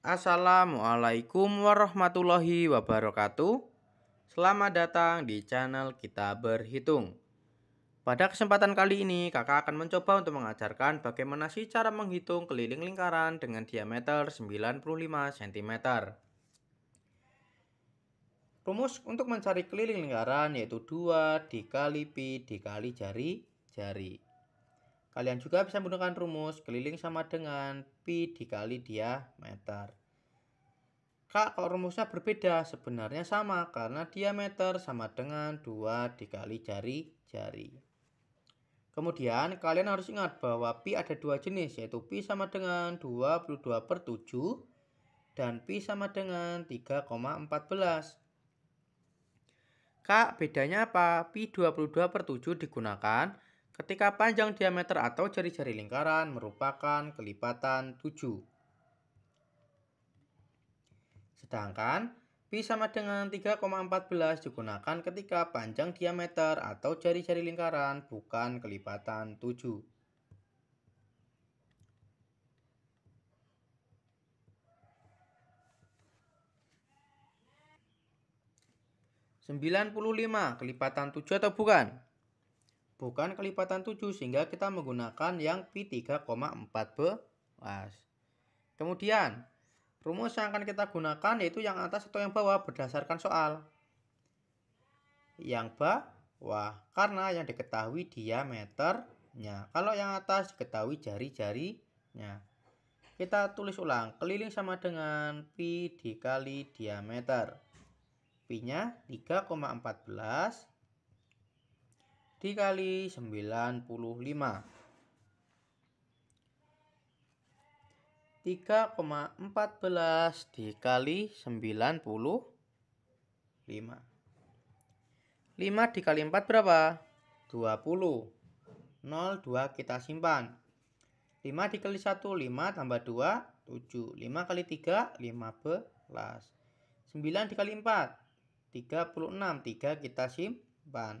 Assalamualaikum warahmatullahi wabarakatuh. Selamat datang di channel Kita Berhitung. Pada kesempatan kali ini, kakak akan mencoba untuk mengajarkan bagaimana sih cara menghitung keliling lingkaran dengan diameter 95 cm. Rumus untuk mencari keliling lingkaran yaitu 2 dikali pi dikali jari jari. Kalian juga bisa menggunakan rumus keliling sama dengan pi dikali diameter. Kak, kalau rumusnya berbeda, sebenarnya sama karena diameter sama dengan 2 dikali jari-jari. Kemudian kalian harus ingat bahwa pi ada dua jenis yaitu pi sama dengan 22 per 7 dan pi sama dengan 3,14. Kak, bedanya apa? Pi 22 per 7 digunakan ketika panjang diameter atau jari-jari lingkaran merupakan kelipatan 7. Sedangkan Pi sama dengan 3,14 digunakan ketika panjang diameter atau jari-jari lingkaran bukan kelipatan 7. Sembilan puluh lima kelipatan tujuh atau bukan? bukan kelipatan 7 sehingga kita menggunakan yang pi 3,4 belas. Kemudian, rumus yang akan kita gunakan yaitu yang atas atau yang bawah berdasarkan soal. Yang bawah karena yang diketahui diameternya. Kalau yang atas diketahui jari-jarinya. Kita tulis ulang, keliling sama dengan pi dikali diameter. Pi-nya 3,14 dikali 95. 3,14 dikali 95. 5 dikali 4 berapa? 20. 0, 2 kita simpan. 5 dikali 1, 5 tambah 2, 7. 5 kali 3, 15. 9 dikali 4, 36. 3 kita simpan.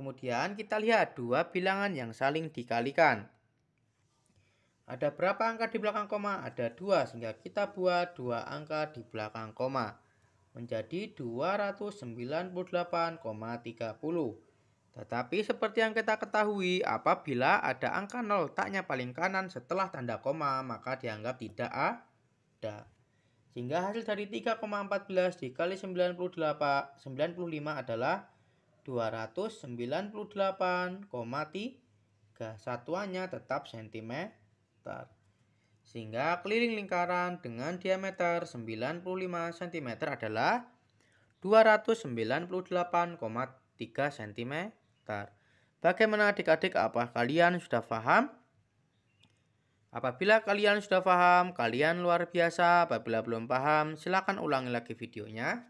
Kemudian kita lihat dua bilangan yang saling dikalikan. Ada berapa angka di belakang koma? Ada dua, sehingga kita buat dua angka di belakang koma. Menjadi 298,30. Tetapi seperti yang kita ketahui, apabila ada angka 0 taknya paling kanan setelah tanda koma, maka dianggap tidak ada. Sehingga hasil dari 3,14 dikali 98, 95 adalah 298,3 satuannya tetap sentimeter sehingga keliling lingkaran dengan diameter 95 cm adalah 298,3 cm. Bagaimana adik-adik apa kalian sudah paham? Apabila kalian sudah paham, kalian luar biasa. Apabila belum paham, silakan ulangi lagi videonya.